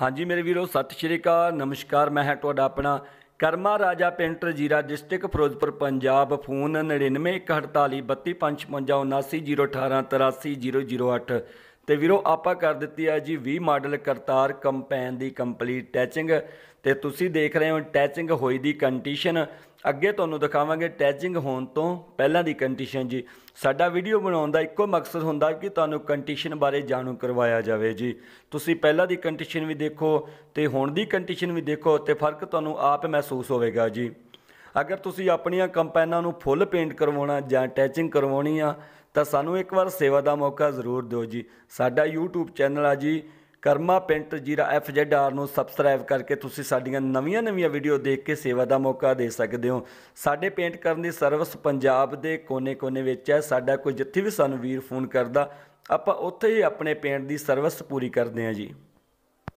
ਹਾਂਜੀ ਮੇਰੇ ਵੀਰੋ ਸਤਿ ਸ਼੍ਰੀ ਅਕਾਲ ਨਮਸਕਾਰ ਮੈਂ ਹਾਂ ਤੁਹਾਡਾ ਆਪਣਾ ਕਰਮਾ ਰਾਜਾ ਪਿੰਟਰ ਜੀਰਾ ਡਿਸਟ੍ਰਿਕਟ ਫਿਰੋਜ਼ਪੁਰ ਪੰਜਾਬ ਫੋਨ 991445579818 ਤੇ ਵੀਰੋ ਆਪਾਂ ਕਰ ਦਿੱਤੀ ਆ ਜੀ 20 ਮਾਡਲ ਕਰਤਾਰ ਕੰਪੈਨ ਦੀ ਕੰਪਲੀਟ ਟੈਚਿੰਗ ਤੇ ਤੁਸੀਂ ਦੇਖ ਰਹੇ ਹੋ ਟੈਚਿੰਗ ਹੋਈ ਦੀ ਕੰਡੀਸ਼ਨ ਅੱਗੇ ਤੁਹਾਨੂੰ ਦਿਖਾਵਾਂਗੇ ਟੈਚਿੰਗ ਹੋਣ ਤੋਂ ਪਹਿਲਾਂ ਦੀ ਕੰਡੀਸ਼ਨ ਜੀ ਸਾਡਾ ਵੀਡੀਓ ਬਣਾਉਣ ਦਾ ਇੱਕੋ ਮਕਸਦ ਹੁੰਦਾ ਕਿ ਤੁਹਾਨੂੰ ਕੰਡੀਸ਼ਨ ਬਾਰੇ ਜਾਣੂ ਕਰਵਾਇਆ ਜਾਵੇ ਜੀ ਤੁਸੀਂ ਪਹਿਲਾਂ ਦੀ ਕੰਡੀਸ਼ਨ ਵੀ ਦੇਖੋ ਤੇ ਹੁਣ ਦੀ ਕੰਡੀਸ਼ਨ ਵੀ ਦੇਖੋ ਤੇ ਫਰਕ ਤੁਹਾਨੂੰ ਆਪ ਮਹਿਸੂਸ ਹੋਵੇਗਾ ਜੀ ਅਗਰ ਤੁਸੀਂ ਆਪਣੀਆਂ ਕੰਪੈਨਾਂ ਨੂੰ ਫੁੱਲ ਪੇਂਟ ਕਰਵਾਉਣਾ ਜਾਂ ਟੈਚਿੰਗ ਕਰਵਾਉਣੀ ਆ ਤਾਂ ਸਾਨੂੰ ਇੱਕ ਵਾਰ ਸੇਵਾ ਦਾ ਮੌਕਾ ਜ਼ਰੂਰ ਦਿਓ ਜੀ ਸਾਡਾ YouTube ਚੈਨਲ ਆ ਜੀ ਕਰਮਾ ਪਿੰਟ ਜੀਰਾ ਐਫ ਜ਼ੈਡ ਆਰ ਨੂੰ ਸਬਸਕ੍ਰਾਈਬ ਕਰਕੇ ਤੁਸੀਂ ਸਾਡੀਆਂ ਨਵੀਆਂ-ਨਵੀਆਂ ਵੀਡੀਓ ਦੇਖ ਕੇ ਸੇਵਾ ਦਾ ਮੌਕਾ ਦੇ ਸਕਦੇ ਹੋ ਸਾਡੇ ਪੇਂਟ ਕਰਨ ਦੀ ਸਰਵਿਸ ਪੰਜਾਬ ਦੇ ਕੋਨੇ-ਕੋਨੇ ਵਿੱਚ ਹੈ ਸਾਡਾ ਕੋਈ ਜਿੱਥੇ ਵੀ ਸਾਨੂੰ ਵੀਰ ਫੋਨ ਕਰਦਾ ਆਪਾਂ ਉੱਥੇ ਹੀ ਆਪਣੇ ਪੇਂਟ ਦੀ ਸਰਵਿਸ ਪੂਰੀ ਕਰਦੇ ਹਾਂ ਜੀ